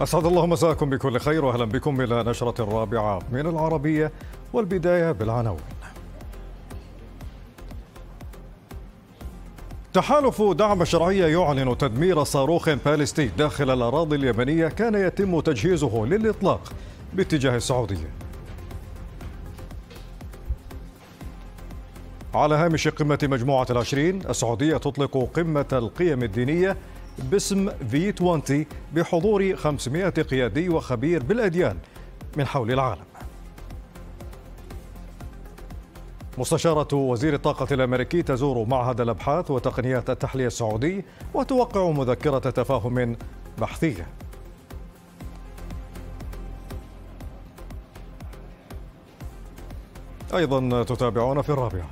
أسعد الله مساكم بكل خير وأهلا بكم إلى نشرة الرابعة من العربية والبداية بالعناوين تحالف دعم الشرعية يعلن تدمير صاروخ باليستي داخل الأراضي اليمنية كان يتم تجهيزه للإطلاق باتجاه السعودية على هامش قمة مجموعة العشرين السعودية تطلق قمة القيم الدينية باسم في 20 بحضور 500 قيادي وخبير بالأديان من حول العالم مستشارة وزير الطاقة الأمريكي تزور معهد الأبحاث وتقنيات التحلية السعودي وتوقع مذكرة تفاهم بحثية أيضا تتابعون في الرابعة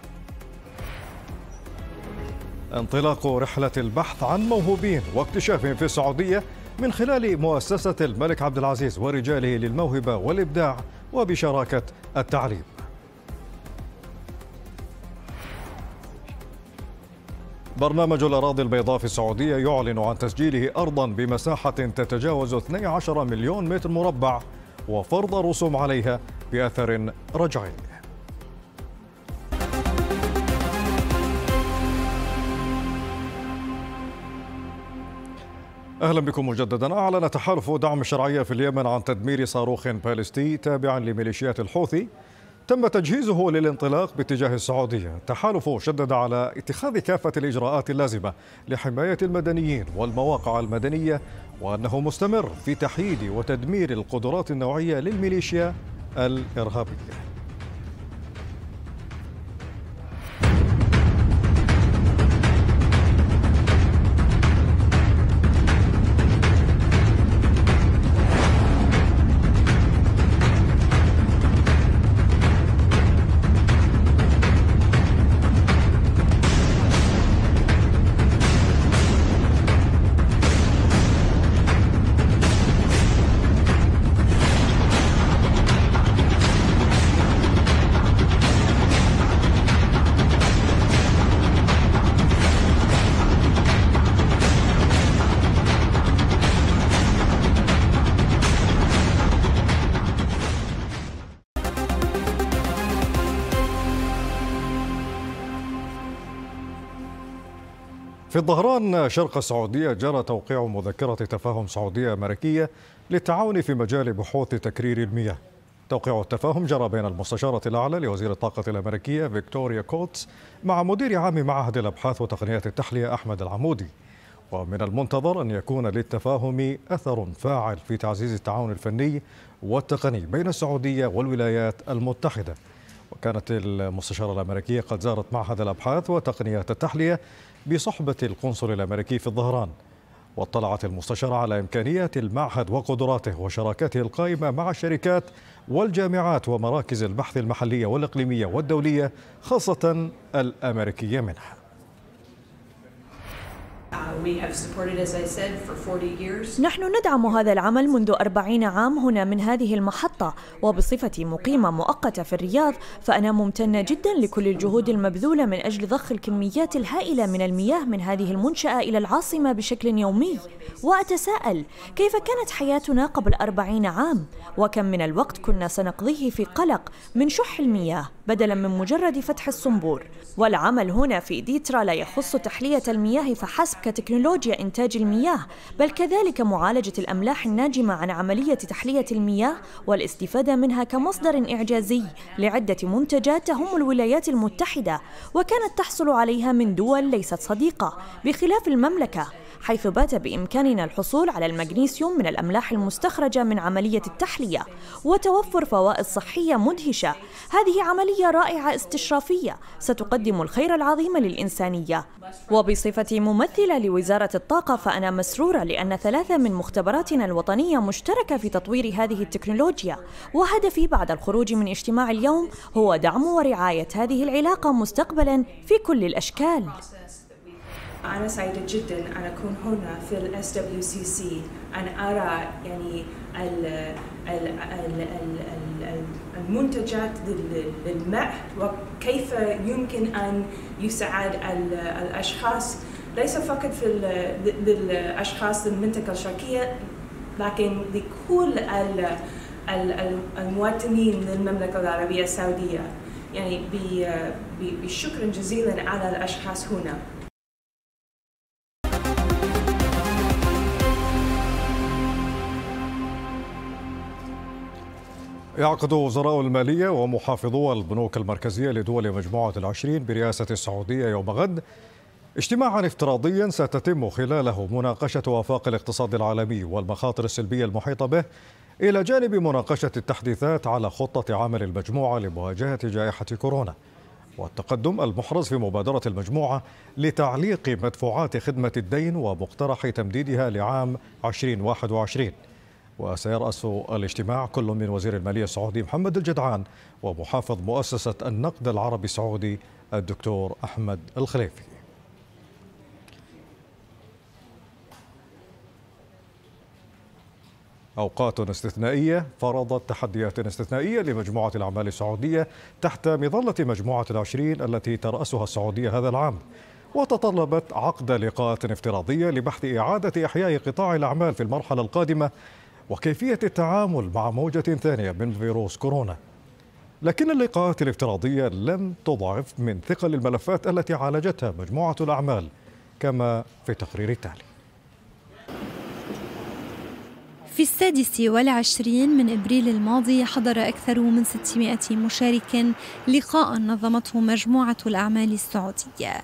انطلاق رحلة البحث عن موهوبين واكتشافهم في السعودية من خلال مؤسسة الملك عبد العزيز ورجاله للموهبة والإبداع وبشراكة التعليم برنامج الأراضي البيضاء في السعودية يعلن عن تسجيله أرضا بمساحة تتجاوز 12 مليون متر مربع وفرض رسوم عليها بأثر رجعي أهلا بكم مجددا أعلن تحالف دعم الشرعية في اليمن عن تدمير صاروخ باليستي تابعا لميليشيات الحوثي تم تجهيزه للانطلاق باتجاه السعودية تحالف شدد على اتخاذ كافة الإجراءات اللازمة لحماية المدنيين والمواقع المدنية وأنه مستمر في تحييد وتدمير القدرات النوعية للميليشيا الإرهابية في الظهران شرق السعودية جرى توقيع مذكرة تفاهم سعودية أمريكية للتعاون في مجال بحوث تكرير المياه توقيع التفاهم جرى بين المستشارة الأعلى لوزير الطاقة الأمريكية فيكتوريا كوتس مع مدير عام معهد الأبحاث وتقنيات التحلية أحمد العمودي ومن المنتظر أن يكون للتفاهم أثر فاعل في تعزيز التعاون الفني والتقني بين السعودية والولايات المتحدة وكانت المستشارة الأمريكية قد زارت معهد الأبحاث وتقنيات التحلية بصحبة القنصل الأمريكي في الظهران واطلعت المستشارة على إمكانيات المعهد وقدراته وشراكاته القائمة مع الشركات والجامعات ومراكز البحث المحلية والإقليمية والدولية خاصة الأمريكية منها Uh, نحن ندعم هذا العمل منذ أربعين عام هنا من هذه المحطة وبصفتي مقيمة مؤقتة في الرياض فأنا ممتنة جدا لكل الجهود المبذولة من أجل ضخ الكميات الهائلة من المياه من هذه المنشأة إلى العاصمة بشكل يومي وأتساءل كيف كانت حياتنا قبل أربعين عام وكم من الوقت كنا سنقضيه في قلق من شح المياه بدلا من مجرد فتح الصنبور والعمل هنا في ديترا لا يخص تحلية المياه فحسب كتكنولوجيا إنتاج المياه بل كذلك معالجة الأملاح الناجمة عن عملية تحلية المياه والاستفادة منها كمصدر إعجازي لعدة منتجات تهم الولايات المتحدة وكانت تحصل عليها من دول ليست صديقة بخلاف المملكة حيث بات بإمكاننا الحصول على المغنيسيوم من الأملاح المستخرجة من عملية التحلية وتوفر فوائد صحية مدهشة هذه عملية رائعة استشرافية ستقدم الخير العظيم للإنسانية وبصفتي ممثلة الأمثلة لوزارة الطاقة فأنا مسرورة لأن ثلاثة من مختبراتنا الوطنية مشتركة في تطوير هذه التكنولوجيا وهدفي بعد الخروج من اجتماع اليوم هو دعم ورعاية هذه العلاقة مستقبلا في كل الأشكال أنا سعيدة جدا أن أكون هنا في الـ SWCC أن أرى يعني ال ال ال ال المنتجات للمعد وكيف يمكن أن يساعد الأشخاص ليس فقط في للاشخاص المنطقه الشرقيه لكن لكل المواطنين للمملكه العربيه السعوديه يعني بشكر جزيلا على الاشخاص هنا يعقد وزراء المالية ومحافظو البنوك المركزية لدول مجموعة العشرين برئاسة السعودية يوم غد اجتماعا افتراضيا ستتم خلاله مناقشة آفاق الاقتصاد العالمي والمخاطر السلبية المحيطة به إلى جانب مناقشة التحديثات على خطة عمل المجموعة لمواجهة جائحة كورونا والتقدم المحرز في مبادرة المجموعة لتعليق مدفوعات خدمة الدين ومقترح تمديدها لعام 2021 وسيرأس الاجتماع كل من وزير المالية السعودي محمد الجدعان ومحافظ مؤسسة النقد العربي السعودي الدكتور أحمد الخليفي أوقات استثنائية فرضت تحديات استثنائية لمجموعة الأعمال السعودية تحت مظلة مجموعة العشرين التي ترأسها السعودية هذا العام وتطلبت عقد لقاءات افتراضية لبحث إعادة إحياء قطاع الأعمال في المرحلة القادمة وكيفية التعامل مع موجة ثانية من فيروس كورونا لكن اللقاءات الافتراضية لم تضعف من ثقل الملفات التي عالجتها مجموعة الأعمال كما في التقرير التالي في السادس والعشرين من أبريل الماضي حضر أكثر من 600 مشارك لقاء نظمته مجموعة الأعمال السعودية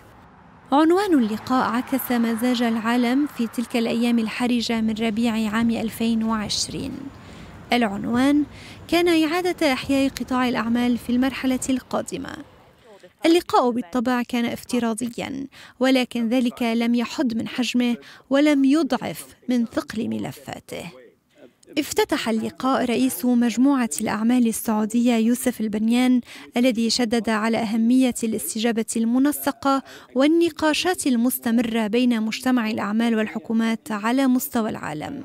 عنوان اللقاء عكس مزاج العالم في تلك الأيام الحرجة من ربيع عام 2020 العنوان كان إعادة إحياء قطاع الأعمال في المرحلة القادمة اللقاء بالطبع كان افتراضيا ولكن ذلك لم يحد من حجمه ولم يضعف من ثقل ملفاته افتتح اللقاء رئيس مجموعة الأعمال السعودية يوسف البنيان الذي شدد على أهمية الاستجابة المنسقة والنقاشات المستمرة بين مجتمع الأعمال والحكومات على مستوى العالم.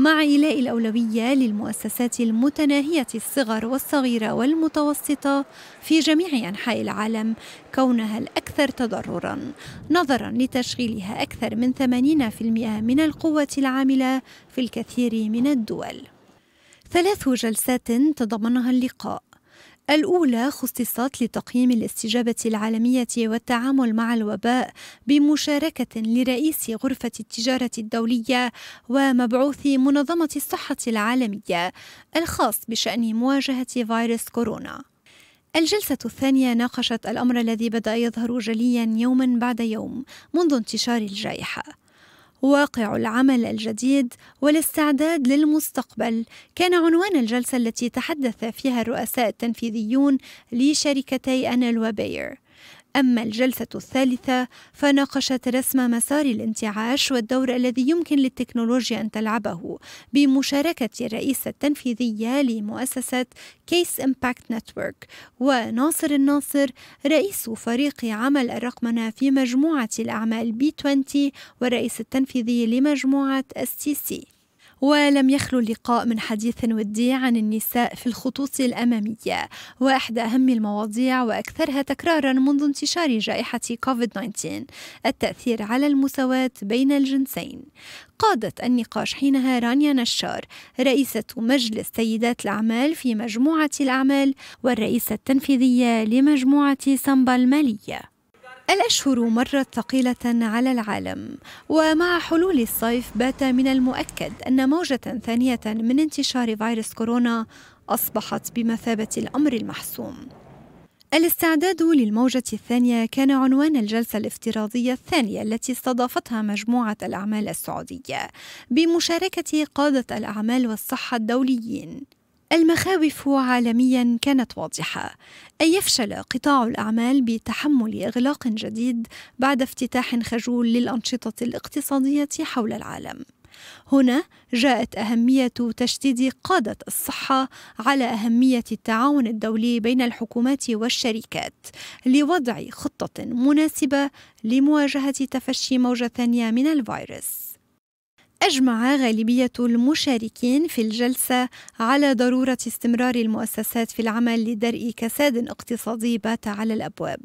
مع إيلاء الأولوية للمؤسسات المتناهية الصغر والصغيرة والمتوسطة في جميع أنحاء العالم كونها الأكثر تضررا نظرا لتشغيلها أكثر من 80% من القوة العاملة في الكثير من الدول ثلاث جلسات تضمنها اللقاء الأولى خصصت لتقييم الاستجابة العالمية والتعامل مع الوباء بمشاركة لرئيس غرفة التجارة الدولية ومبعوث منظمة الصحة العالمية الخاص بشأن مواجهة فيروس كورونا. الجلسة الثانية ناقشت الأمر الذي بدأ يظهر جليا يوما بعد يوم منذ انتشار الجائحة واقع العمل الجديد والاستعداد للمستقبل كان عنوان الجلسة التي تحدث فيها الرؤساء التنفيذيون لشركتي أنل وباير أما الجلسة الثالثة فناقشت رسم مسار الانتعاش والدور الذي يمكن للتكنولوجيا أن تلعبه بمشاركة الرئيسة التنفيذية لمؤسسة كيس إمباكت نتورك وناصر الناصر رئيس فريق عمل الرقمنة في مجموعة الأعمال بي 20 والرئيس التنفيذي لمجموعة STC ولم يخلو اللقاء من حديث ودي عن النساء في الخطوط الأمامية وإحدى أهم المواضيع وأكثرها تكرارا منذ انتشار جائحة كوفيد-19 التأثير على المساواة بين الجنسين قادت النقاش حينها رانيا نشار رئيسة مجلس سيدات الأعمال في مجموعة الأعمال والرئيسة التنفيذية لمجموعة سامبا المالية الأشهر مرت ثقيلة على العالم ومع حلول الصيف بات من المؤكد أن موجة ثانية من انتشار فيروس كورونا أصبحت بمثابة الأمر المحسوم الاستعداد للموجة الثانية كان عنوان الجلسة الافتراضية الثانية التي استضافتها مجموعة الأعمال السعودية بمشاركة قادة الأعمال والصحة الدوليين المخاوف عالميا كانت واضحة أن يفشل قطاع الأعمال بتحمل إغلاق جديد بعد افتتاح خجول للأنشطة الاقتصادية حول العالم هنا جاءت أهمية تشديد قادة الصحة على أهمية التعاون الدولي بين الحكومات والشركات لوضع خطة مناسبة لمواجهة تفشي موجة ثانية من الفيروس أجمع غالبية المشاركين في الجلسة على ضرورة استمرار المؤسسات في العمل لدرء كساد اقتصادي بات على الأبواب،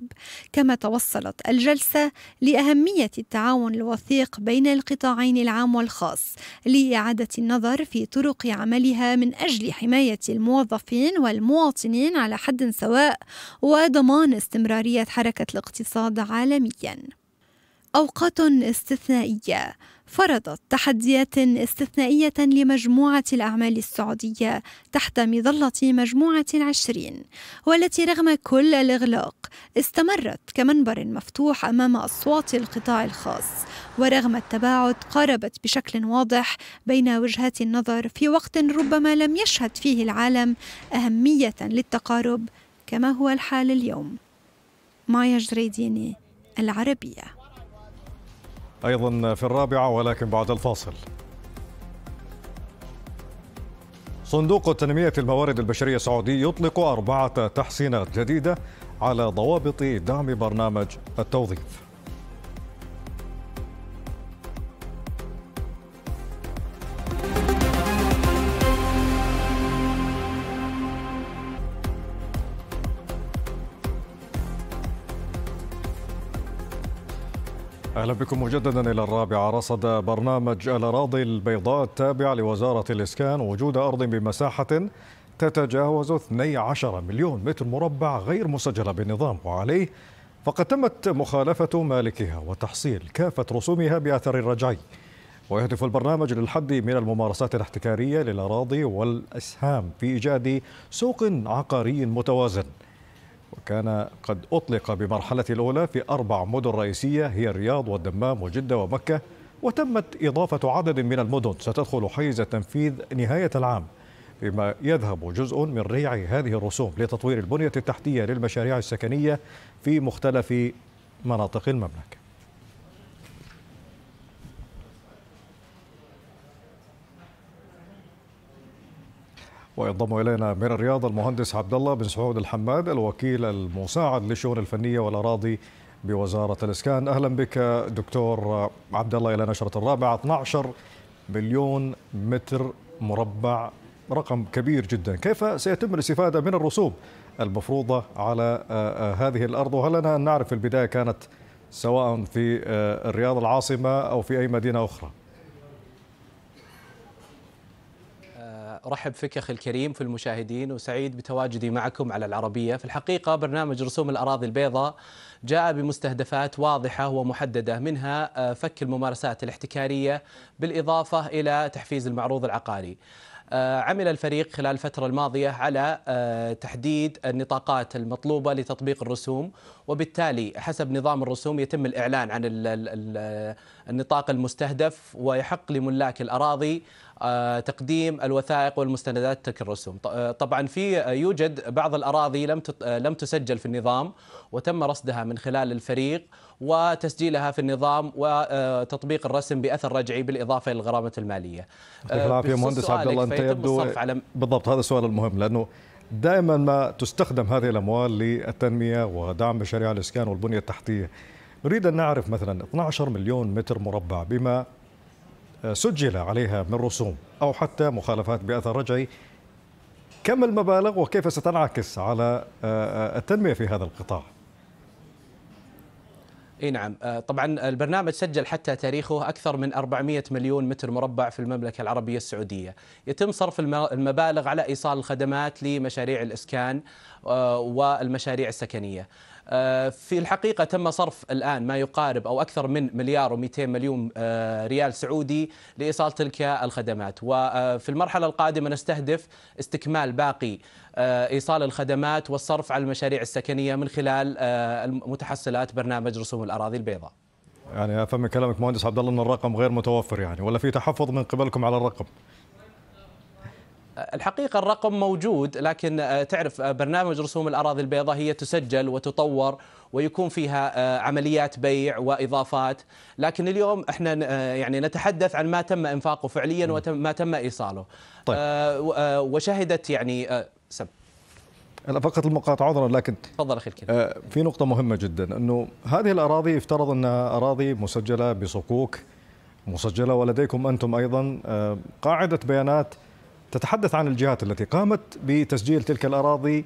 كما توصلت الجلسة لأهمية التعاون الوثيق بين القطاعين العام والخاص لإعادة النظر في طرق عملها من أجل حماية الموظفين والمواطنين على حد سواء وضمان استمرارية حركة الاقتصاد عالمياً. أوقات استثنائية فرضت تحديات استثنائية لمجموعة الأعمال السعودية تحت مظلة مجموعة العشرين والتي رغم كل الإغلاق استمرت كمنبر مفتوح أمام أصوات القطاع الخاص ورغم التباعد قاربت بشكل واضح بين وجهات النظر في وقت ربما لم يشهد فيه العالم أهمية للتقارب كما هو الحال اليوم مايا جريديني العربيه أيضا في الرابعة ولكن بعد الفاصل صندوق تنمية الموارد البشرية السعودي يطلق أربعة تحسينات جديدة على ضوابط دعم برنامج التوظيف أهلا بكم مجددا إلى الرابعة رصد برنامج الأراضي البيضاء التابع لوزارة الإسكان وجود أرض بمساحة تتجاوز 12 مليون متر مربع غير مسجلة بالنظام وعليه فقد تمت مخالفة مالكها وتحصيل كافة رسومها بأثر رجعي ويهدف البرنامج للحد من الممارسات الاحتكارية للأراضي والأسهام في إيجاد سوق عقاري متوازن وكان قد أطلق بمرحلة الأولى في أربع مدن رئيسية هي الرياض والدمام وجدة ومكة وتمت إضافة عدد من المدن ستدخل حيز التنفيذ نهاية العام بما يذهب جزء من ريع هذه الرسوم لتطوير البنية التحتية للمشاريع السكنية في مختلف مناطق المملكه وينضم الينا من الرياض المهندس عبد الله بن سعود الحماد الوكيل المساعد للشؤون الفنيه والاراضي بوزاره الاسكان اهلا بك دكتور عبد الله الى نشره الرابعه 12 مليون متر مربع رقم كبير جدا كيف سيتم الاستفاده من الرسوم المفروضه على هذه الارض وهل لنا ان نعرف في البدايه كانت سواء في الرياض العاصمه او في اي مدينه اخرى رحب فيك أخي الكريم في المشاهدين وسعيد بتواجدي معكم على العربية في الحقيقة برنامج رسوم الأراضي البيضاء جاء بمستهدفات واضحة ومحددة منها آه، فك الممارسات الاحتكارية بالإضافة إلى تحفيز المعروض العقاري آه، عمل الفريق خلال الفترة الماضية على آه، تحديد النطاقات المطلوبة لتطبيق الرسوم وبالتالي حسب نظام الرسوم يتم الإعلان عن النطاق المستهدف ويحق لملاك الأراضي آه، تقديم الوثائق والمستندات الرسوم آه، طبعا في آه، يوجد بعض الأراضي لم لم تسجل في النظام وتم رصدها من خلال الفريق وتسجيلها في النظام وتطبيق الرسم بأثر رجعي بالإضافة إلى الغرامة المالية يعطيك العافية مهندس عبد الله أنت يبدو بالضبط هذا السؤال المهم لأنه دائما ما تستخدم هذه الأموال للتنمية ودعم مشاريع الإسكان والبنية التحتية نريد أن نعرف مثلا 12 مليون متر مربع بما سجل عليها من رسوم أو حتى مخالفات بأثر رجعي كم المبالغ وكيف ستنعكس على آه، آه، التنمية في هذا القطاع؟ اي نعم آه، طبعا البرنامج سجل حتى تاريخه اكثر من 400 مليون متر مربع في المملكه العربيه السعوديه يتم صرف المبالغ على ايصال الخدمات لمشاريع الاسكان والمشاريع السكنيه آه، في الحقيقة تم صرف الآن ما يقارب أو أكثر من مليار و200 مليون آه، ريال سعودي لإيصال تلك الخدمات وفي آه، المرحلة القادمة نستهدف استكمال باقي إيصال الخدمات والصرف على المشاريع السكنية من خلال متحصلات برنامج رسوم الأراضي البيضاء يعني افهم من كلامك مهندس عبد الله ان الرقم غير متوفر يعني ولا في تحفظ من قبلكم على الرقم الحقيقة الرقم موجود لكن آه، تعرف آه، برنامج رسوم الأراضي البيضاء هي تسجل وتطور ويكون فيها آه، عمليات بيع وإضافات لكن اليوم احنا يعني نتحدث عن ما تم إنفاقه فعليا وما تم إيصاله طيب. وشهدت يعني سب فقط المقاطعة عذرا لكن تفضل اخي الكريم في نقطة مهمة جدا انه هذه الأراضي يفترض انها أراضي مسجلة بصكوك مسجلة ولديكم أنتم أيضا قاعدة بيانات تتحدث عن الجهات التي قامت بتسجيل تلك الأراضي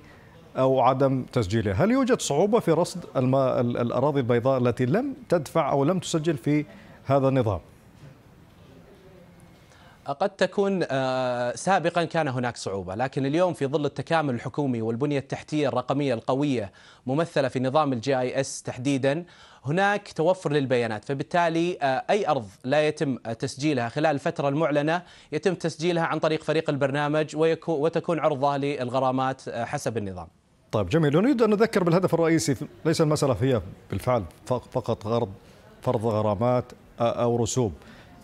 أو عدم تسجيلها هل يوجد صعوبة في رصد الأراضي البيضاء التي لم تدفع أو لم تسجل في هذا النظام؟ قد تكون آه، سابقا كان هناك صعوبة لكن اليوم في ظل التكامل الحكومي والبنية التحتية الرقمية القوية ممثلة في نظام الجي اي اس تحديدا هناك توفر للبيانات فبالتالي آه، أي أرض لا يتم تسجيلها خلال الفترة المعلنة يتم تسجيلها عن طريق فريق البرنامج وتكون عرضة للغرامات آه، حسب النظام طيب جميل نريد أن نذكر بالهدف الرئيسي ليس المسألة هي بالفعل فقط غرض فرض غرامات أو رسوم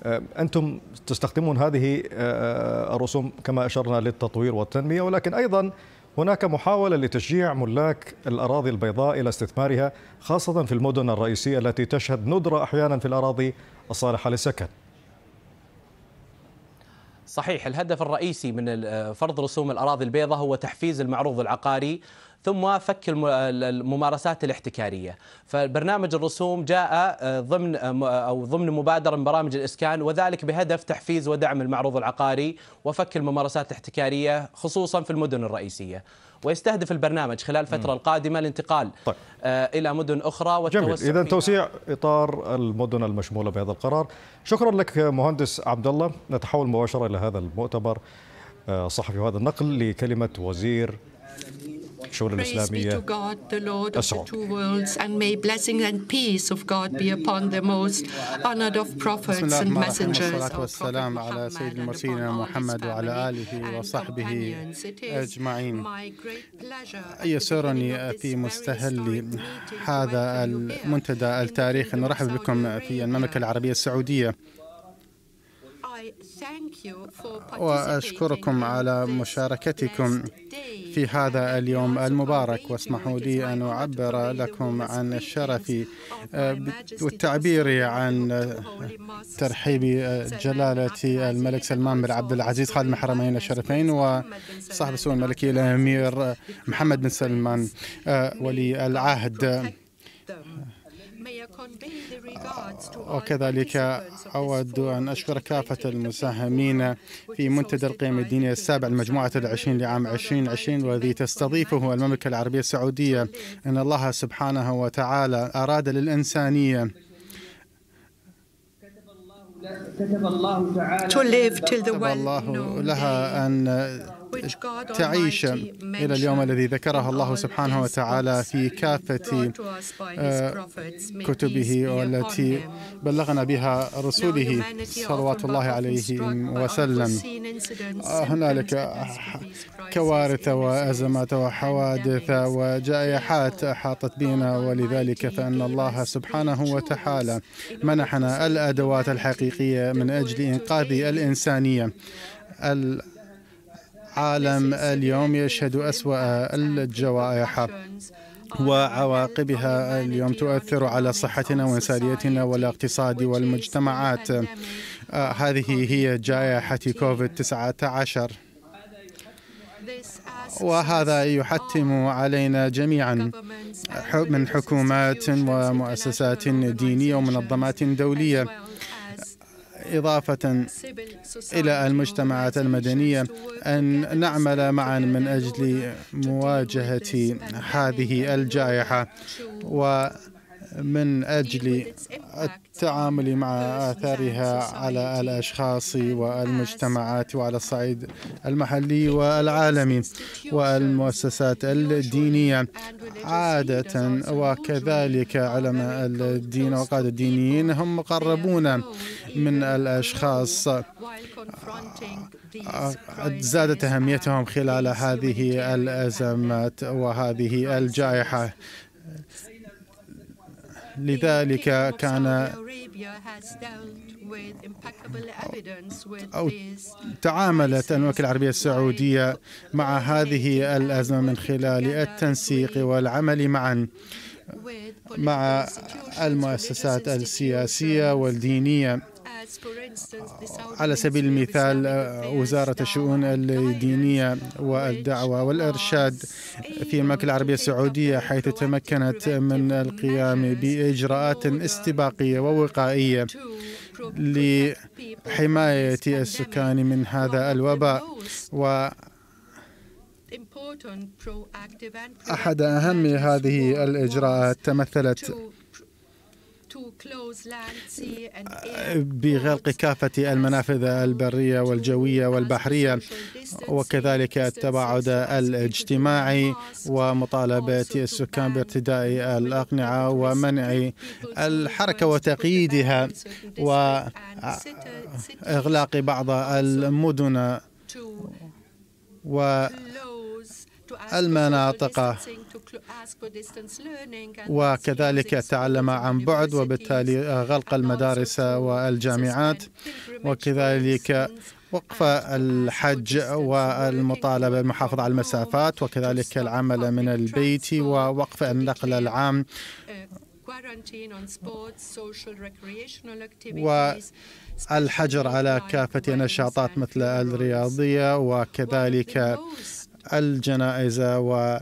آه، أنتم تستخدمون هذه آه، الرسوم كما أشرنا للتطوير والتنمية ولكن أيضا هناك محاولة لتشجيع ملاك الأراضي البيضاء إلى استثمارها خاصة في المدن الرئيسية التي تشهد ندرة أحيانا في الأراضي الصالحة للسكن صحيح الهدف الرئيسي من آه، فرض رسوم الأراضي البيضاء هو تحفيز المعروض العقاري ثم فك الممارسات الاحتكاريه فبرنامج الرسوم جاء آه، ضمن آه، آه، او ضمن مبادره من برامج الاسكان وذلك بهدف تحفيز ودعم المعروض العقاري وفك الممارسات الاحتكاريه خصوصا في المدن الرئيسيه ويستهدف البرنامج خلال الفترة القادمة الانتقال طيب. إلى مدن أخرى والتوسع إذا توسيع إطار المدن المشمولة بهذا القرار شكرا لك مهندس عبد الله نتحول مباشرة إلى هذا المؤتمر الصحفي وهذا النقل لكلمة وزير الشؤون الإسلامية أسعد and والسلام على سيد المرسلين محمد وعلى آله وصحبه أجمعين يسرني في مستهل هذا المنتدى التاريخي نرحب بكم في المملكة العربية السعودية واشكركم على مشاركتكم في هذا اليوم المبارك واسمحوا لي ان اعبر لكم عن الشرف آه، والتعبير عن ترحيب آه، جلاله الملك سلمان بن عبد العزيز خادم الحرمين الشريفين وصاحب السمو الملكي الامير آه، محمد بن سلمان ولي العهد آه، وكذلك أود أن أشكر كافة المساهمين في منتدى القيم الدينية السابع المجموعة العشرين لعام 2020 والذي تستضيفه المملكة العربية السعودية أن الله سبحانه وتعالى أراد للإنسانية كتب الله لها أن تعيش إلى اليوم الذي ذكرها الله سبحانه وتعالى في كافة آه، كتبه والتي بلغنا بها رسوله صلوات الله عليه وسلم آه، هنالك كوارث وأزمات وحوادث وجائحات أحاطت بنا ولذلك فأن الله سبحانه وتعالى منحنا الأدوات الحقيقية من أجل إنقاذ الإنسانية العالم اليوم يشهد أسوأ الجوائح وعواقبها اليوم تؤثر على صحتنا وإنسانيتنا والاقتصاد والمجتمعات آه، هذه هي جائحة كوفيد 19 وهذا يحتم علينا جميعا من حكومات ومؤسسات دينية ومنظمات دولية إضافة إلى المجتمعات المدنية أن نعمل معا من أجل مواجهة هذه الجائحة و من أجل التعامل مع آثارها على الأشخاص والمجتمعات وعلى الصعيد المحلي والعالمي والمؤسسات الدينية عادة وكذلك علماء الدين وقادة الدينيين هم مقربون من الأشخاص آه، زادت أهميتهم خلال هذه الأزمات وهذه الجائحة لذلك كان أو تعاملت المملكة العربية السعودية مع هذه الأزمة من خلال التنسيق والعمل معا مع المؤسسات السياسية والدينية على سبيل المثال آه، وزارة الشؤون الدينية والدعوة والإرشاد في المملكة العربية السعودية حيث تمكنت من القيام بإجراءات استباقية ووقائية لحماية السكان من هذا الوباء و أحد أهم هذه الإجراءات تمثلت آه، بغلق كافة المنافذ البرية والجوية والبحرية وكذلك التباعد الاجتماعي ومطالبة السكان بارتداء الأقنعة ومنع الحركة وتقييدها وإغلاق بعض المدن والمناطق وكذلك تعلم عن بعد وبالتالي غلق المدارس والجامعات وكذلك وقف الحج والمطالبة بالمحافظة على المسافات وكذلك العمل من البيت ووقف النقل العام uh, والحجر على كافة النشاطات مثل الرياضية وكذلك الجنائز و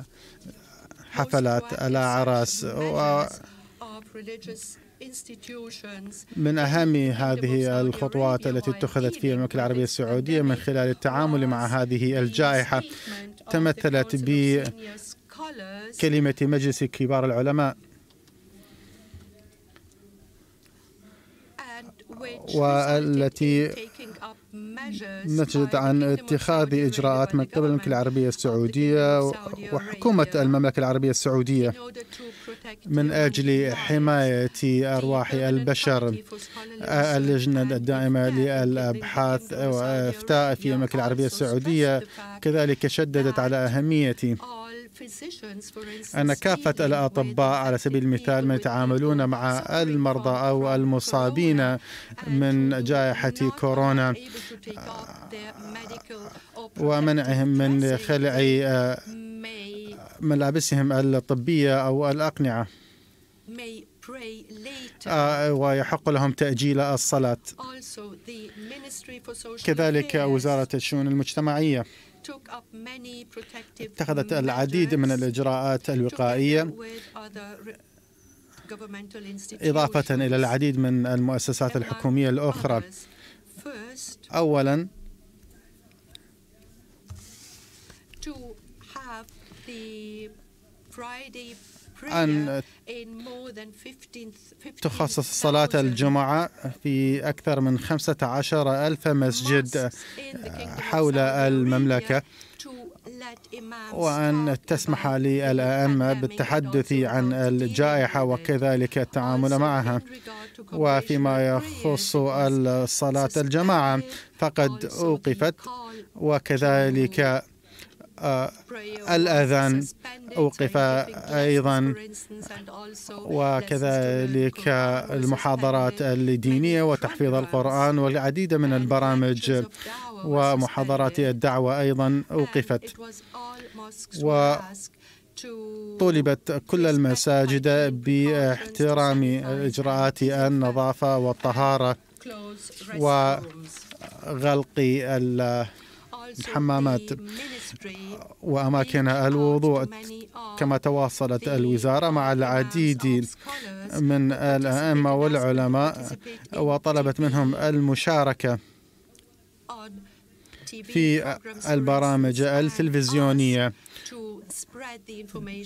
حفلات الأعراس و من أهم هذه الخطوات التي اتخذت في المملكة العربية السعودية من خلال التعامل مع هذه الجائحة تمثلت بكلمة مجلس كبار العلماء والتي نتجت عن اتخاذ إجراءات من قبل المملكة العربية السعودية وحكومة المملكة العربية السعودية من أجل حماية أرواح البشر اللجنة الدائمة للأبحاث وإفتاء في المملكة العربية السعودية كذلك شددت على أهمية أن كافة الأطباء على سبيل المثال من يتعاملون مع المرضى أو المصابين من جائحة كورونا ومنعهم من خلع آه، ملابسهم الطبية أو الأقنعة آه، ويحق لهم تأجيل الصلاة كذلك وزارة الشؤون المجتمعية اتخذت العديد من الإجراءات الوقائية إضافة إلى العديد من المؤسسات الحكومية الأخرى أولا أن تخصص صلاة الجمعة في أكثر من 15 ألف مسجد حول المملكة وأن تسمح للأئمة بالتحدث عن الجائحة وكذلك التعامل معها وفيما يخص صلاة الجماعة فقد أوقفت وكذلك آه، الأذان أوقف أيضا وكذلك المحاضرات الدينية وتحفيظ القرآن والعديد من البرامج ومحاضرات الدعوة أيضا أوقفت و طلبت كل المساجد باحترام اجراءات النظافه والطهاره وغلق الحمامات وأماكن الوضوء كما تواصلت الوزارة مع العديد من الأئمة والعلماء وطلبت منهم المشاركة في البرامج التلفزيونية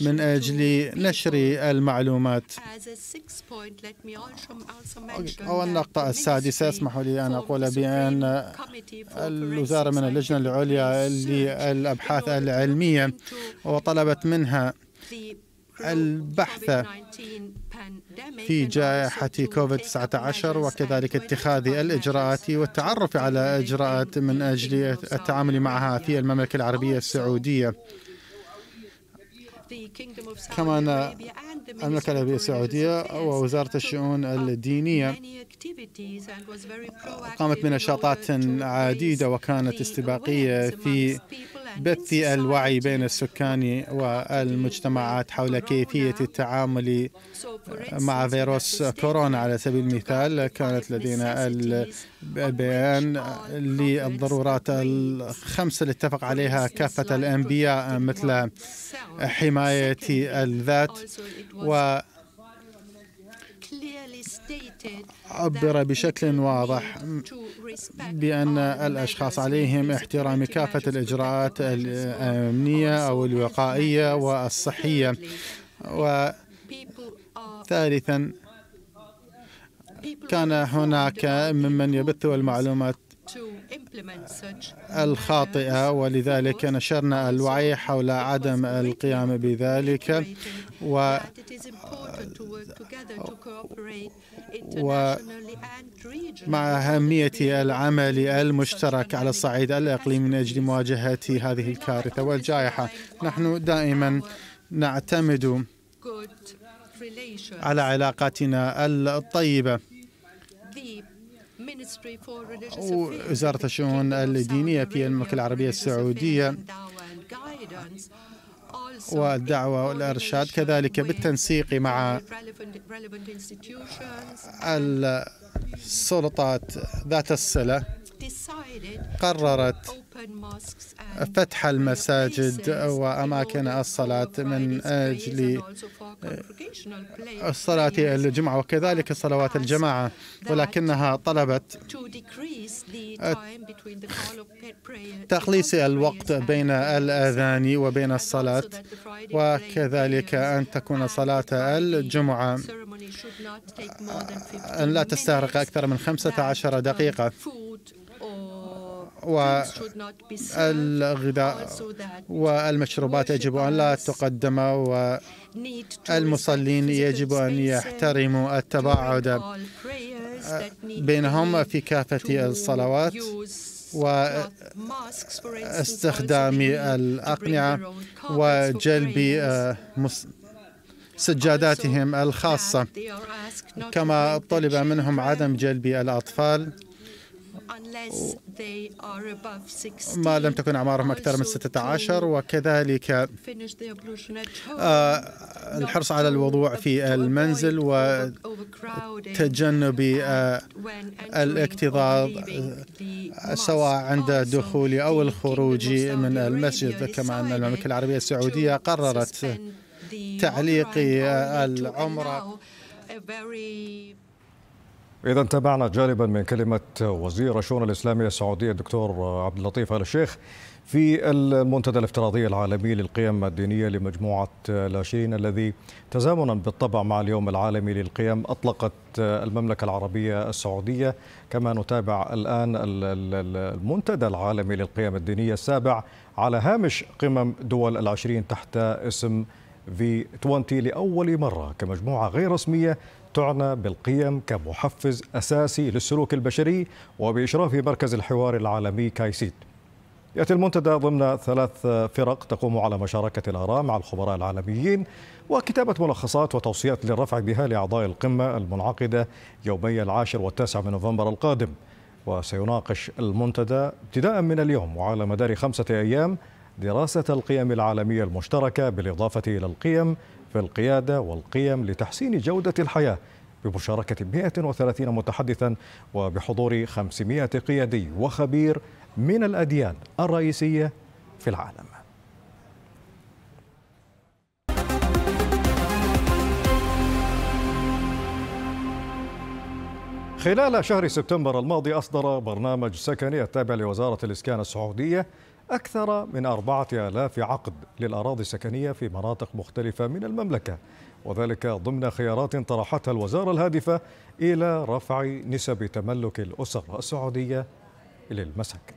من أجل نشر المعلومات أو النقطة السادسة اسمحوا لي أن أقول بأن الوزارة من اللجنة العليا للأبحاث العلمية وطلبت منها البحث في جائحة كوفيد 19 وكذلك اتخاذ الإجراءات والتعرف على إجراءات من أجل التعامل معها في المملكة العربية السعودية كما أن المملكة العربية السعودية ووزارة الشؤون الدينية قامت بنشاطات عديدة وكانت استباقية في بث الوعي بين السكان والمجتمعات حول كيفية التعامل مع فيروس كورونا على سبيل المثال كانت لدينا البيان للضرورات الخمسة اللي اتفق عليها كافة الأنبياء مثل حماية الذات و عبر بشكل واضح بأن الأشخاص عليهم احترام كافة الإجراءات الأمنية أو الوقائية والصحية وثالثا كان هناك ممن يبث المعلومات Uh, الخاطئة ولذلك نشرنا الوعي حول عدم القيام بذلك و ومع أهمية العمل المشترك على الصعيد الإقليمي من أجل مواجهة هذه الكارثة والجائحة نحن دائما نعتمد على علاقاتنا الطيبة وزارة الشؤون الدينية في المملكة العربية السعودية والدعوة والإرشاد كذلك بالتنسيق مع السلطات ذات الصلة قررت فتح المساجد وأماكن الصلاة من أجل صلاة الجمعة وكذلك صلوات الجماعة ولكنها طلبت تقليص الوقت بين الأذان وبين الصلاة وكذلك أن تكون صلاة الجمعة أن لا تستغرق أكثر من 15 دقيقة والغذاء والمشروبات يجب أن لا تقدم والمصلين يجب أن يحترموا التباعد بينهم في كافة الصلوات واستخدام الأقنعة وجلب آه، سجاداتهم الخاصة كما طلب منهم عدم جلب الأطفال ما لم تكن أعمارهم أكثر من 16 وكذلك آه، الحرص على الوضوع في المنزل وتجنب الاكتظاظ آه، آه، سواء عند الدخول أو الخروج من المسجد كما أن المملكة العربية السعودية قررت تعليق العمرة إذا تابعنا جانبا من كلمة وزير الشؤون الإسلامية السعودية الدكتور عبد اللطيف آل الشيخ في المنتدى الافتراضي العالمي للقيم الدينية لمجموعة لاشين الذي تزامنا بالطبع مع اليوم العالمي للقيم أطلقت المملكة العربية السعودية كما نتابع الآن المنتدى العالمي للقيم الدينية السابع على هامش قمم دول العشرين تحت اسم في 20 لأول مرة كمجموعة غير رسمية تعنى بالقيم كمحفز أساسي للسلوك البشري وبإشراف مركز الحوار العالمي كايسيت يأتي المنتدى ضمن ثلاث فرق تقوم على مشاركة الآراء مع الخبراء العالميين وكتابة ملخصات وتوصيات للرفع بها لأعضاء القمة المنعقدة يومي العاشر والتاسع من نوفمبر القادم وسيناقش المنتدى ابتداء من اليوم وعلى مدار خمسة أيام دراسة القيم العالمية المشتركة بالإضافة إلى القيم في القيادة والقيم لتحسين جودة الحياة بمشاركة 130 متحدثا وبحضور 500 قيادي وخبير من الأديان الرئيسية في العالم خلال شهر سبتمبر الماضي أصدر برنامج سكني التابع لوزارة الإسكان السعودية أكثر من أربعة آلاف عقد للأراضي السكنية في مناطق مختلفة من المملكة وذلك ضمن خيارات طرحتها الوزارة الهادفة إلى رفع نسب تملك الأسر السعودية للمساكن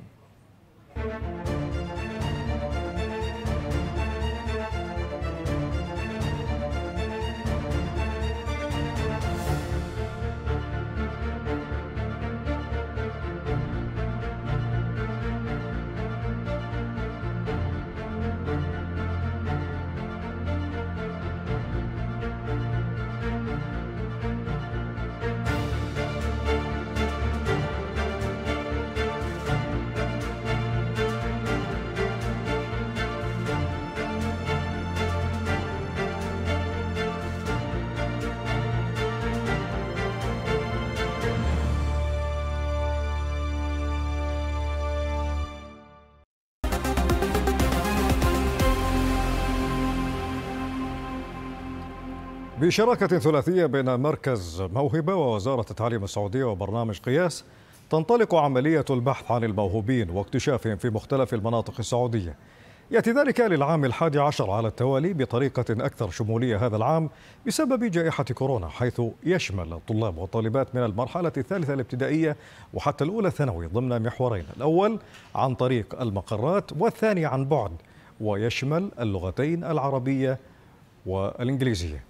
بشراكة ثلاثية بين مركز موهبة ووزارة التعليم السعودية وبرنامج قياس تنطلق عملية البحث عن الموهوبين واكتشافهم في مختلف المناطق السعودية يأتي ذلك للعام الحادي عشر على التوالي بطريقة أكثر شمولية هذا العام بسبب جائحة كورونا حيث يشمل الطلاب والطالبات من المرحلة الثالثة الابتدائية وحتى الأولى الثانوي ضمن محورين الأول عن طريق المقرات والثاني عن بعد ويشمل اللغتين العربية والإنجليزية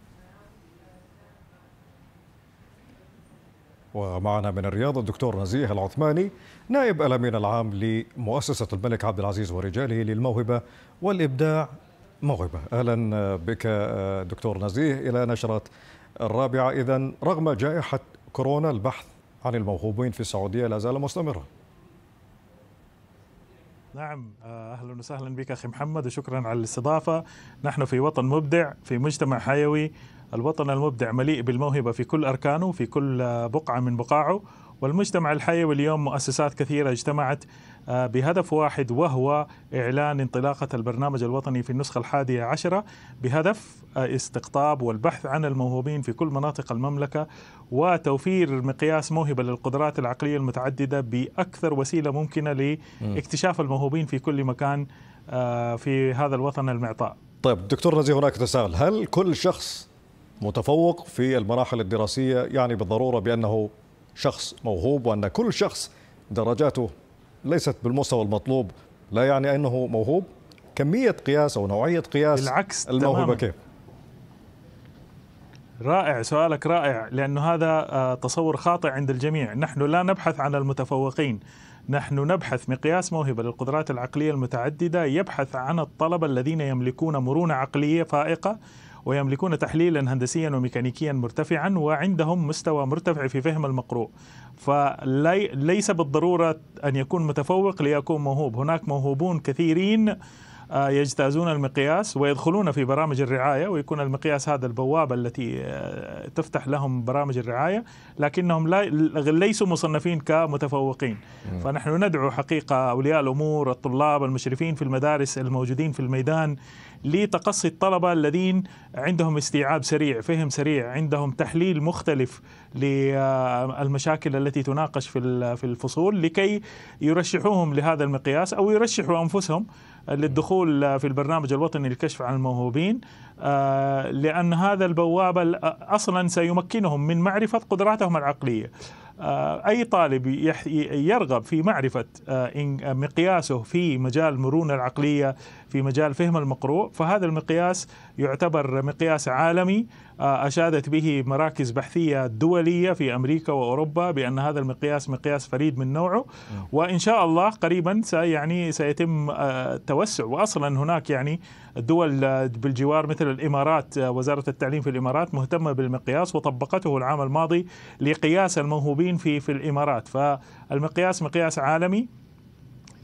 ومعنا من الرياض الدكتور نزيه العثماني نائب الامين العام لمؤسسه الملك عبد العزيز ورجاله للموهبه والابداع موهبه اهلا بك دكتور نزيه الى نشره الرابعه اذا رغم جائحه كورونا البحث عن الموهوبين في السعوديه لا زال مستمرا نعم اهلا وسهلا بك اخي محمد وشكرا على الاستضافه نحن في وطن مبدع في مجتمع حيوي الوطن المبدع مليء بالموهبة في كل أركانه في كل آه، بقعة من بقاعه والمجتمع الحيوي اليوم مؤسسات كثيرة اجتمعت آه، بهدف واحد وهو إعلان انطلاقة البرنامج الوطني في النسخة الحادية عشرة بهدف آه، استقطاب والبحث عن الموهوبين في كل مناطق المملكة وتوفير مقياس موهبة للقدرات العقلية المتعددة بأكثر وسيلة ممكنة لاكتشاف الموهوبين في كل مكان في هذا الوطن المعطاء طيب دكتور نزيه هناك تساؤل هل كل شخص متفوق في المراحل الدراسية يعني بالضرورة بأنه شخص موهوب وأن كل شخص درجاته ليست بالمستوى المطلوب لا يعني أنه موهوب كمية قياس أو نوعية قياس بالعكس الموهبة كيف رائع سؤالك رائع لأنه هذا آه، تصور خاطئ عند الجميع نحن لا نبحث عن المتفوقين نحن نبحث مقياس موهبة للقدرات العقلية المتعددة يبحث عن الطلبة الذين يملكون مرونة عقلية فائقة ويملكون تحليلا هندسيا وميكانيكيا مرتفعا وعندهم مستوى مرتفع في فهم المقروء فليس بالضرورة أن يكون متفوق ليكون موهوب هناك موهوبون كثيرين آه، يجتازون المقياس ويدخلون في برامج الرعايه ويكون المقياس هذا البوابه التي آه، تفتح لهم برامج الرعايه لكنهم لا ليسوا مصنفين كمتفوقين فنحن ندعو حقيقه اولياء الامور الطلاب المشرفين في المدارس الموجودين في الميدان لتقصي الطلبة الذين عندهم استيعاب سريع فهم سريع عندهم تحليل مختلف للمشاكل التي تناقش في الفصول لكي يرشحوهم لهذا المقياس أو يرشحوا أنفسهم للدخول في البرنامج الوطني للكشف عن الموهوبين آه، لأن هذا البوابة أصلا سيمكنهم من معرفة قدراتهم العقلية آه، أي طالب يرغب في معرفة آه، مقياسه في مجال المرونة العقلية في مجال فهم المقروء فهذا المقياس يعتبر مقياس عالمي آه، أشادت به مراكز بحثية دولية في أمريكا وأوروبا بأن هذا المقياس مقياس فريد من نوعه وإن شاء الله قريبا يعني سيتم التوسع آه، وأصلا هناك يعني دول آه، بالجوار مثل الإمارات وزارة التعليم في الإمارات مهتمة بالمقياس وطبقته العام الماضي لقياس الموهوبين في في الإمارات فالمقياس مقياس عالمي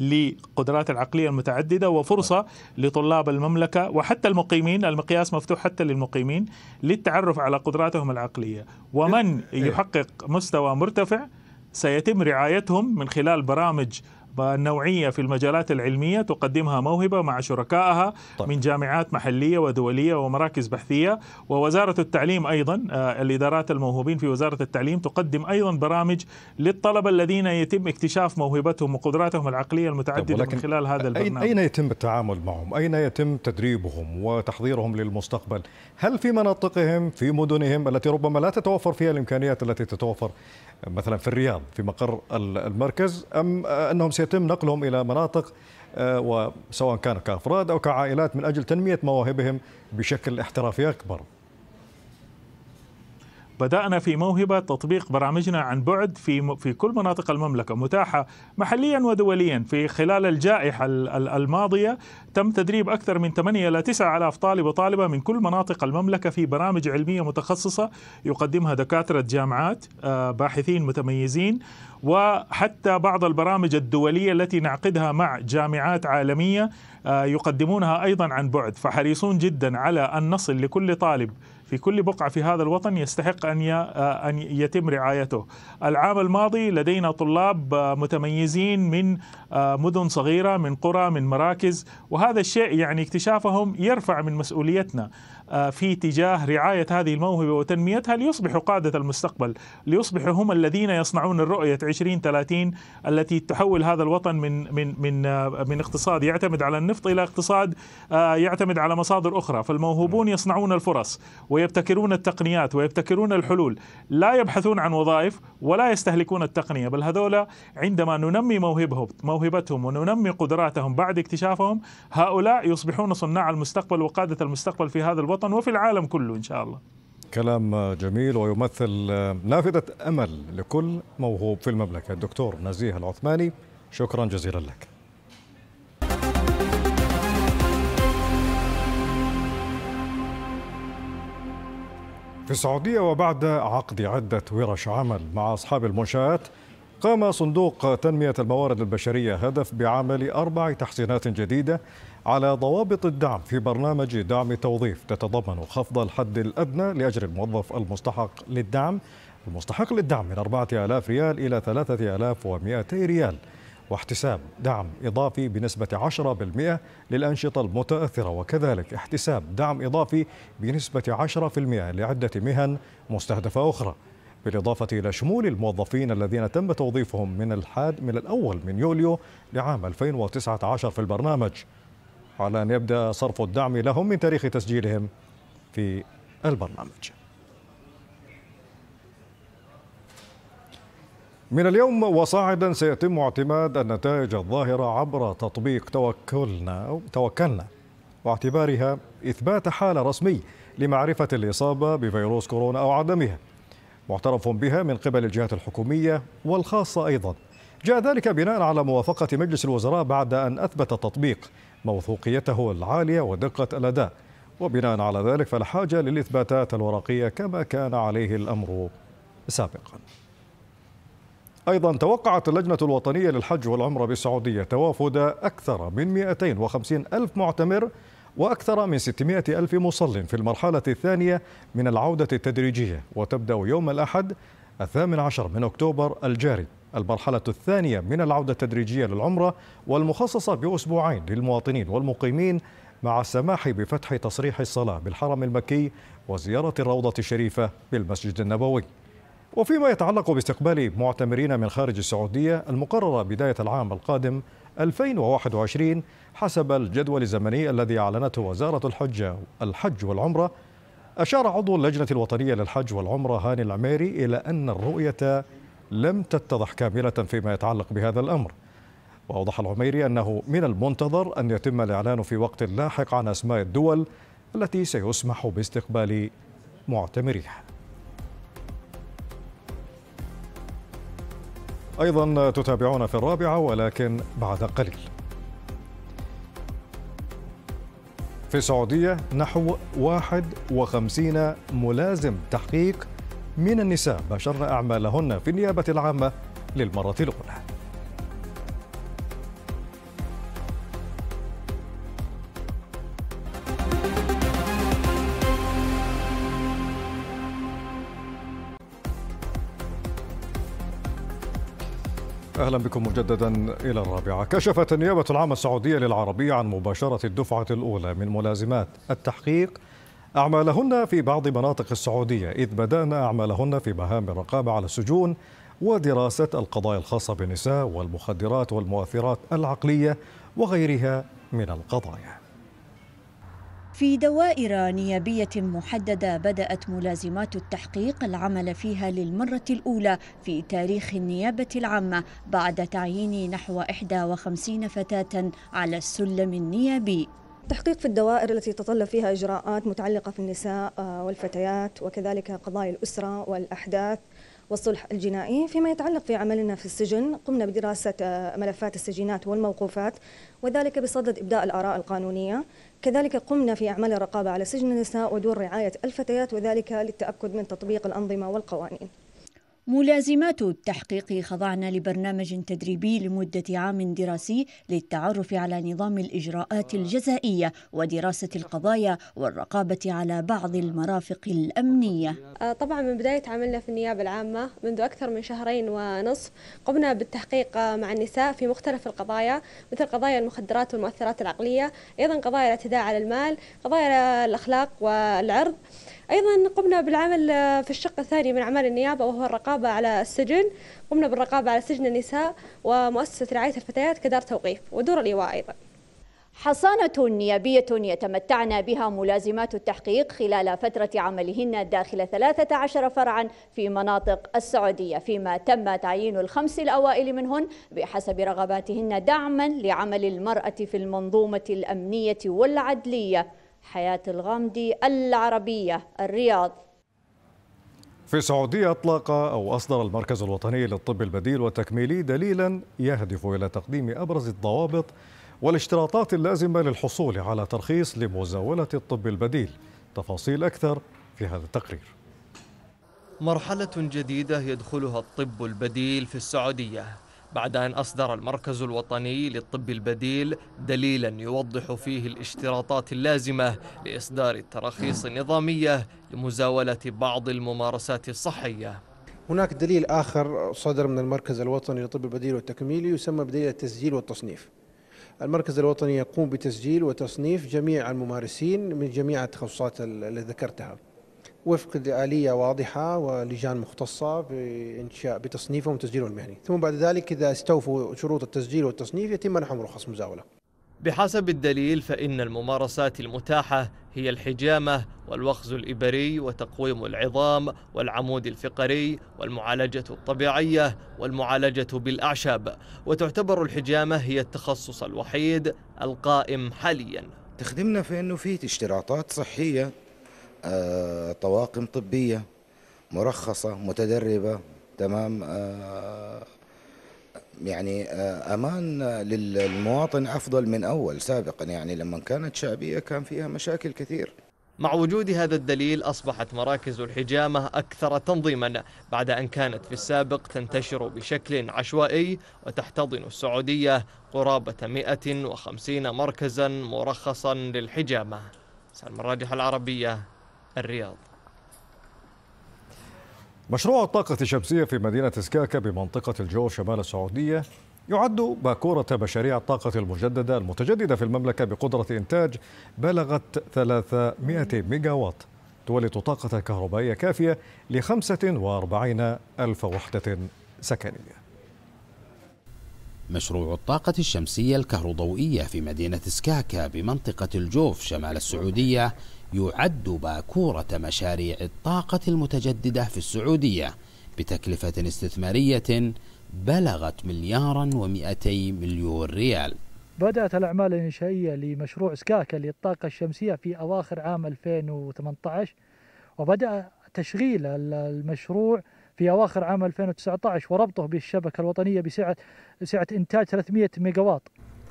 لقدرات العقليه المتعدده وفرصه لطلاب المملكه وحتى المقيمين المقياس مفتوح حتى للمقيمين للتعرف على قدراتهم العقليه ومن إيه. يحقق مستوى مرتفع سيتم رعايتهم من خلال برامج نوعية في المجالات العلمية تقدمها موهبة مع شركائها طيب. من جامعات محلية ودولية ومراكز بحثية ووزارة التعليم أيضا آه، الإدارات الموهوبين في وزارة التعليم تقدم أيضا برامج للطلبة الذين يتم اكتشاف موهبتهم وقدراتهم العقلية المتعددة طيب من خلال هذا البرنامج أين يتم التعامل معهم؟ أين يتم تدريبهم وتحضيرهم للمستقبل؟ هل في مناطقهم في مدنهم التي ربما لا تتوفر فيها الإمكانيات التي تتوفر مثلا في الرياض في مقر المركز أم آه، أنهم سيتم نقلهم إلى مناطق آه، وسواء كان كأفراد أو كعائلات من أجل تنمية مواهبهم بشكل احترافي أكبر بدأنا في موهبة تطبيق برامجنا عن بعد في في كل مناطق المملكة متاحة محليا ودوليا في خلال الجائحة الماضية تم تدريب أكثر من 8 إلى 9000 طالب وطالبة من كل مناطق المملكة في برامج علمية متخصصة يقدمها دكاترة جامعات آه، باحثين متميزين وحتى بعض البرامج الدولية التي نعقدها مع جامعات عالمية آه، يقدمونها أيضا عن بعد فحريصون جدا على أن نصل لكل طالب في كل بقعة في هذا الوطن يستحق أن آه، أن يتم رعايته العام الماضي لدينا طلاب آه، متميزين من آه، مدن صغيرة من قرى من مراكز وهذا الشيء يعني اكتشافهم يرفع من مسؤوليتنا آه، في اتجاه رعاية هذه الموهبة وتنميتها ليصبحوا قادة المستقبل ليصبحوا هم الذين يصنعون الرؤية 2030 التي تحول هذا الوطن من من من آه، من اقتصاد يعتمد على النفط إلى اقتصاد آه، يعتمد على مصادر أخرى فالموهوبون يصنعون الفرص ويبتكرون التقنيات ويبتكرون الحلول لا يبحثون عن وظائف ولا يستهلكون التقنية بل هذولا عندما ننمي موهبهم موهبتهم وننمي قدراتهم بعد اكتشافهم هؤلاء يصبحون صناع المستقبل وقادة المستقبل في هذا الوطن الوطن وفي العالم كله إن شاء الله كلام جميل ويمثل نافذة أمل لكل موهوب في المملكة الدكتور نزيه العثماني شكرا جزيلا لك في السعودية وبعد عقد عدة ورش عمل مع أصحاب المنشآت قام صندوق تنمية الموارد البشرية هدف بعمل أربع تحسينات جديدة على ضوابط الدعم في برنامج دعم توظيف تتضمن خفض الحد الأدنى لأجر الموظف المستحق للدعم المستحق للدعم من 4000 ريال إلى 3200 ريال واحتساب دعم إضافي بنسبة 10% للأنشطة المتأثرة وكذلك احتساب دعم إضافي بنسبة 10% لعدة مهن مستهدفة أخرى بالإضافة إلى شمول الموظفين الذين تم توظيفهم من الحاد من الأول من يوليو لعام 2019 في البرنامج على أن يبدأ صرف الدعم لهم من تاريخ تسجيلهم في البرنامج من اليوم وصاعدا سيتم اعتماد النتائج الظاهرة عبر تطبيق توكلنا أو توكلنا واعتبارها إثبات حالة رسمي لمعرفة الإصابة بفيروس كورونا أو عدمها معترف بها من قبل الجهات الحكومية والخاصة أيضا جاء ذلك بناء على موافقة مجلس الوزراء بعد أن أثبت التطبيق موثوقيته العالية ودقة الأداء وبناء على ذلك فالحاجة للإثباتات الورقية كما كان عليه الأمر سابقا أيضا توقعت اللجنة الوطنية للحج والعمرة بالسعودية توافد أكثر من 250 ألف معتمر وأكثر من 600 ألف مصل في المرحلة الثانية من العودة التدريجية وتبدأ يوم الأحد الثامن عشر من أكتوبر الجاري المرحلة الثانية من العودة التدريجية للعمرة والمخصصة بأسبوعين للمواطنين والمقيمين مع السماح بفتح تصريح الصلاة بالحرم المكي وزيارة الروضة الشريفة بالمسجد النبوي وفيما يتعلق باستقبال معتمرين من خارج السعودية المقررة بداية العام القادم 2021 حسب الجدول الزمني الذي أعلنته وزارة الحج الحج والعمرة أشار عضو اللجنة الوطنية للحج والعمرة هاني العميري إلى أن الرؤية لم تتضح كاملة فيما يتعلق بهذا الأمر وأوضح العميري أنه من المنتظر أن يتم الإعلان في وقت لاحق عن أسماء الدول التي سيسمح باستقبال معتمريها أيضا تتابعون في الرابعة ولكن بعد قليل في السعودية نحو 51 ملازم تحقيق من النساء باشرن أعمالهن في النيابة العامة للمرة الأولى اهلا بكم مجددا الى الرابعه. كشفت النيابه العامه السعوديه للعربيه عن مباشره الدفعه الاولى من ملازمات التحقيق أعمالهن في بعض مناطق السعودية إذ بدأن أعمالهن في مهام الرقابة على السجون ودراسة القضايا الخاصة بالنساء والمخدرات والمؤثرات العقلية وغيرها من القضايا في دوائر نيابية محددة بدأت ملازمات التحقيق العمل فيها للمرة الأولى في تاريخ النيابة العامة بعد تعيين نحو 51 فتاة على السلم النيابي تحقيق في الدوائر التي تتطلب فيها إجراءات متعلقة في النساء آه، والفتيات وكذلك قضايا الأسرة والأحداث والصلح الجنائي فيما يتعلق في عملنا في السجن قمنا بدراسة آه، ملفات السجينات والموقوفات وذلك بصدد إبداء الآراء القانونية كذلك قمنا في أعمال الرقابة على سجن النساء ودور رعاية الفتيات وذلك للتأكد من تطبيق الأنظمة والقوانين ملازمات التحقيق خضعن لبرنامج تدريبي لمدة عام دراسي للتعرف على نظام الإجراءات الجزائية ودراسة القضايا والرقابة على بعض المرافق الأمنية آه، طبعا من بداية عملنا في النيابة العامة منذ أكثر من شهرين ونصف قمنا بالتحقيق مع النساء في مختلف القضايا مثل قضايا المخدرات والمؤثرات العقلية أيضا قضايا الاعتداء على المال قضايا الأخلاق والعرض أيضا قمنا بالعمل آه، في الشق الثاني من أعمال النيابة وهو الرقابة على السجن قمنا بالرقابة على سجن النساء ومؤسسة رعاية الفتيات كدار توقيف ودور الإيواء أيضا حصانة نيابية يتمتعن بها ملازمات التحقيق خلال فترة عملهن داخل 13 فرعا في مناطق السعودية فيما تم تعيين الخمس الأوائل منهن بحسب رغباتهن دعما لعمل المرأة في المنظومة الأمنية والعدلية حياة الغامدي العربية الرياض في السعودية أطلق أو أصدر المركز الوطني للطب البديل والتكميلي دليلا يهدف إلى تقديم أبرز الضوابط والاشتراطات اللازمة للحصول على ترخيص لمزاولة الطب البديل تفاصيل أكثر في هذا التقرير مرحلة جديدة يدخلها الطب البديل في السعودية بعد أن أصدر المركز الوطني للطب البديل دليلا يوضح فيه الاشتراطات اللازمة لإصدار التراخيص النظامية لمزاولة بعض الممارسات الصحية هناك دليل آخر صدر من المركز الوطني للطب البديل والتكميلي يسمى بدليل التسجيل والتصنيف المركز الوطني يقوم بتسجيل وتصنيف جميع الممارسين من جميع التخصصات التي ذكرتها وفق لآلية واضحة ولجان مختصة بإنشاء بتصنيفهم وتسجيلهم المهني ثم بعد ذلك إذا استوفوا شروط التسجيل والتصنيف يتم منحهم رخص مزاولة بحسب الدليل فإن الممارسات المتاحة هي الحجامة والوخز الإبري وتقويم العظام والعمود الفقري والمعالجة الطبيعية والمعالجة بالأعشاب وتعتبر الحجامة هي التخصص الوحيد القائم حاليا تخدمنا في أنه فيه اشتراطات صحية آه، طواقم طبية مرخصة متدربة تمام آه، يعني آه، امان للمواطن افضل من اول سابقا يعني لما كانت شعبيه كان فيها مشاكل كثير. مع وجود هذا الدليل اصبحت مراكز الحجامه اكثر تنظيما بعد ان كانت في السابق تنتشر بشكل عشوائي وتحتضن السعوديه قرابه 150 مركزا مرخصا للحجامه. سلمان الراجح العربيه الرياض مشروع الطاقة الشمسية في مدينة سكاكا بمنطقة الجو شمال السعودية يعد باكورة مشاريع الطاقة المجددة المتجددة في المملكة بقدرة إنتاج بلغت 300 ميجاوات تولد طاقة كهربائية كافية ل 45 ألف وحدة سكنية مشروع الطاقة الشمسية الكهروضوئية في مدينة سكاكا بمنطقة الجوف شمال السعودية يعد باكورة مشاريع الطاقة المتجددة في السعودية بتكلفة استثمارية بلغت مليارا و200 مليون ريال بدأت الأعمال الإنشائية لمشروع سكاكا للطاقة الشمسية في أواخر عام 2018 وبدأ تشغيل المشروع في أواخر عام 2019 وربطه بالشبكة الوطنية بسعة سعة إنتاج 300 ميجاوات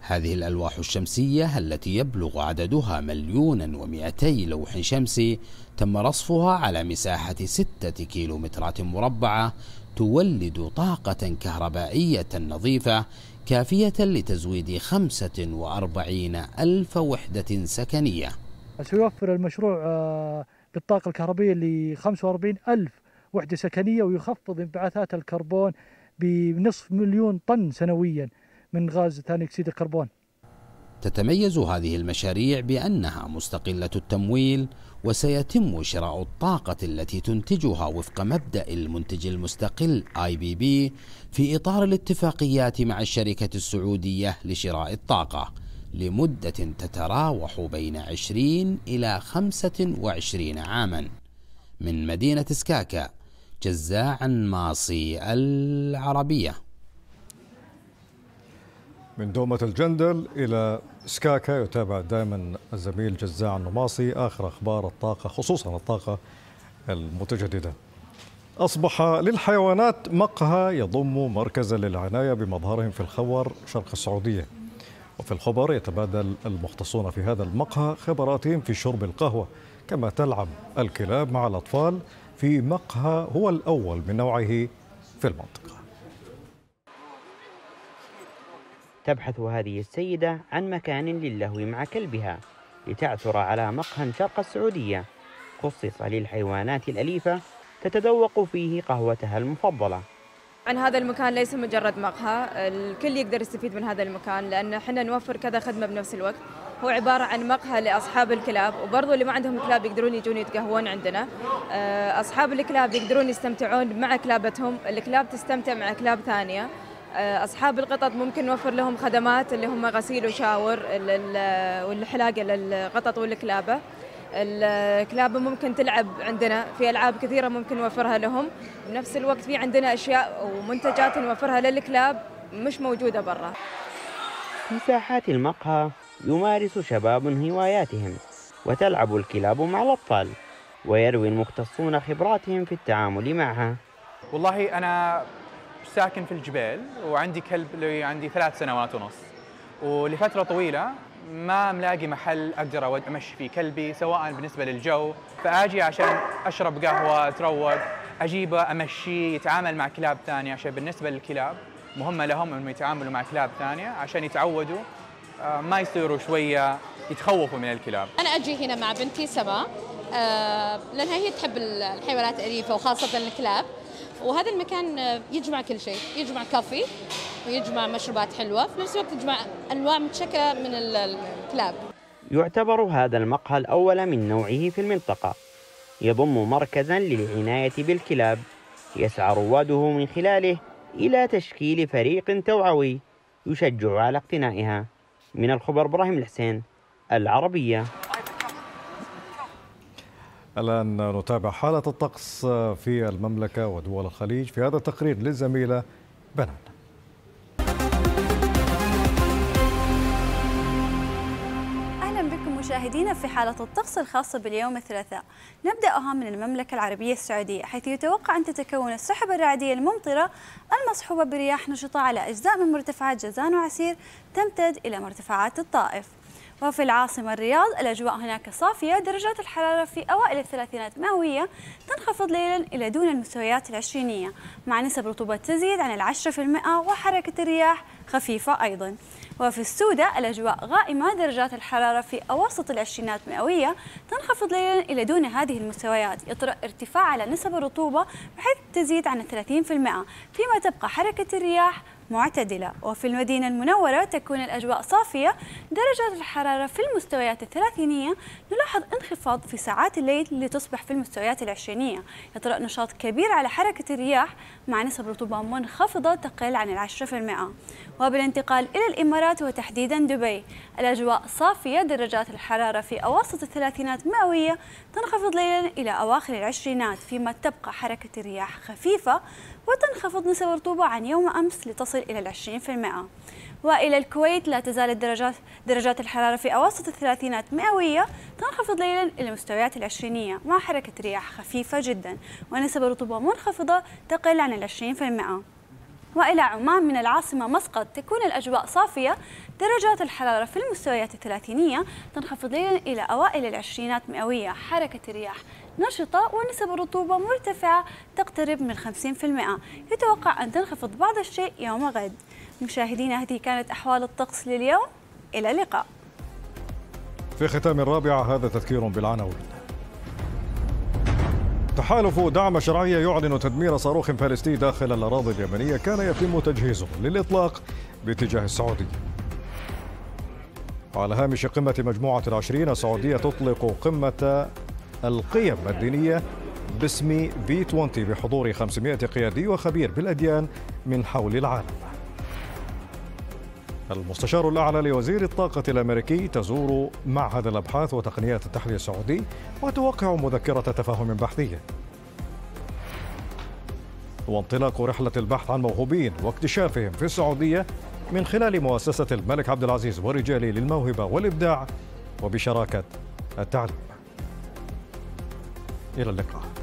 هذه الألواح الشمسية التي يبلغ عددها مليونا ومئتي لوح شمسي تم رصفها على مساحة ستة كيلومترات مربعة تولد طاقة كهربائية نظيفة كافية لتزويد 45 ألف وحدة سكنية سيوفر المشروع بالطاقة آه، الكهربية ل 45 ألف وحدة سكنية ويخفض انبعاثات الكربون بنصف مليون طن سنوياً من غاز ثاني أكسيد الكربون تتميز هذه المشاريع بأنها مستقلة التمويل وسيتم شراء الطاقة التي تنتجها وفق مبدأ المنتج المستقل آي بي بي في إطار الاتفاقيات مع الشركة السعودية لشراء الطاقة لمدة تتراوح بين 20 إلى 25 عاما من مدينة سكاكا جزاعا ماصي العربيه من دومة الجندل إلى سكاكا يتابع دائما الزميل جزاع النماصي آخر أخبار الطاقة خصوصا الطاقة المتجددة أصبح للحيوانات مقهى يضم مركزا للعناية بمظهرهم في الخور شرق السعودية وفي الخبر يتبادل المختصون في هذا المقهى خبراتهم في شرب القهوة كما تلعب الكلاب مع الأطفال في مقهى هو الأول من نوعه في المنطقة تبحث هذه السيدة عن مكان للهو مع كلبها لتعثر على مقهى شرق السعودية خصص للحيوانات الأليفة تتذوق فيه قهوتها المفضلة عن هذا المكان ليس مجرد مقهى الكل يقدر يستفيد من هذا المكان لأن احنا نوفر كذا خدمة بنفس الوقت هو عبارة عن مقهى لأصحاب الكلاب وبرضه اللي ما عندهم كلاب يقدرون يجون يتقهوون عندنا آه، أصحاب الكلاب يقدرون يستمتعون مع كلابتهم الكلاب تستمتع مع كلاب ثانية اصحاب القطط ممكن نوفر لهم خدمات اللي هم غسيل وشاور والحلاقه للقطط والكلابه الكلاب ممكن تلعب عندنا في العاب كثيره ممكن نوفرها لهم بنفس الوقت في عندنا اشياء ومنتجات نوفرها للكلاب مش موجوده برا في ساحات المقهى يمارس شباب هواياتهم وتلعب الكلاب مع الاطفال ويروي المختصون خبراتهم في التعامل معها والله انا ساكن في الجبال وعندي كلب اللي عندي ثلاث سنوات ونص ولفتره طويله ما ملاقي محل اقدر امشي فيه كلبي سواء بالنسبه للجو فاجي عشان اشرب قهوه اتروق اجيبه امشيه يتعامل مع كلاب ثانيه عشان بالنسبه للكلاب مهمه لهم انهم يتعاملوا مع كلاب ثانيه عشان يتعودوا آه، ما يصيروا شويه يتخوفوا من الكلاب. انا اجي هنا مع بنتي سما آه، لانها هي تحب الحيوانات الاليفه وخاصه الكلاب. وهذا المكان يجمع كل شيء يجمع كافي ويجمع مشروبات حلوة في نفس الوقت يجمع أنواع متشكلة من الكلاب يعتبر هذا المقهى الأول من نوعه في المنطقة يضم مركزا للعناية بالكلاب يسعى رواده من خلاله إلى تشكيل فريق توعوي يشجع على اقتنائها من الخبر إبراهيم الحسين العربية الآن نتابع حالة الطقس في المملكة ودول الخليج في هذا التقرير للزميلة بنان مشاهدينا في حالة الطقس الخاصة باليوم الثلاثاء نبدأها من المملكة العربية السعودية حيث يتوقع أن تتكون السحب الرعدية الممطرة المصحوبة برياح نشطة على أجزاء من مرتفعات جازان وعسير تمتد إلى مرتفعات الطائف وفي العاصمة الرياض الأجواء هناك صافية درجات الحرارة في أوائل الثلاثينات مئوية تنخفض ليلا إلى دون المستويات العشرينية مع نسب رطوبة تزيد عن العشرة في المئة وحركة الرياح خفيفة أيضا وفي السودة الأجواء غائمة درجات الحرارة في أواسط العشرينات مئوية تنخفض ليلا إلى دون هذه المستويات يطرأ ارتفاع على نسب الرطوبة بحيث تزيد عن 30% فيما تبقى حركة الرياح معتدلة وفي المدينة المنورة تكون الأجواء صافية درجات الحرارة في المستويات الثلاثينية نلاحظ انخفاض في ساعات الليل لتصبح في المستويات العشرينية يطرأ نشاط كبير على حركة الرياح مع نسب رطوبة منخفضة تقل عن العشرة في المئة وبالانتقال إلى الإمارات وتحديدا دبي الأجواء صافية درجات الحرارة في أواسط الثلاثينات مئوية تنخفض ليلا إلى أواخر العشرينات فيما تبقى حركة الرياح خفيفة وتنخفض نسب الرطوبة عن يوم أمس لتصل إلى العشرين في المئة وإلى الكويت لا تزال الدرجات درجات الحرارة في أواسط الثلاثينات مئوية تنخفض ليلا إلى مستويات العشرينية مع حركة رياح خفيفة جدا ونسب الرطوبة منخفضة تقل عن العشرين في المئة وإلى عمان من العاصمة مسقط تكون الأجواء صافية درجات الحرارة في المستويات الثلاثينية تنخفض إلى أوائل العشرينات مئوية حركة الرياح نشطة ونسب الرطوبة مرتفعة تقترب من 50% يتوقع أن تنخفض بعض الشيء يوم غد مشاهدينا هذه كانت أحوال الطقس لليوم إلى اللقاء في ختام الرابعة هذا تذكير بالعناوين تحالف دعم شرعية يعلن تدمير صاروخ فلسطيني داخل الأراضي اليمنية كان يتم تجهيزه للإطلاق باتجاه السعودية على هامش قمة مجموعة العشرين السعودية تطلق قمة القيم الدينية باسم بي 20 بحضور 500 قيادي وخبير بالأديان من حول العالم المستشار الأعلى لوزير الطاقة الأمريكي تزور معهد الأبحاث وتقنيات التحلية السعودي وتوقع مذكرة تفاهم بحثية وانطلاق رحلة البحث عن موهوبين واكتشافهم في السعودية من خلال مؤسسة الملك عبد العزيز ورجاله للموهبة والإبداع وبشراكة التعليم إلى اللقاء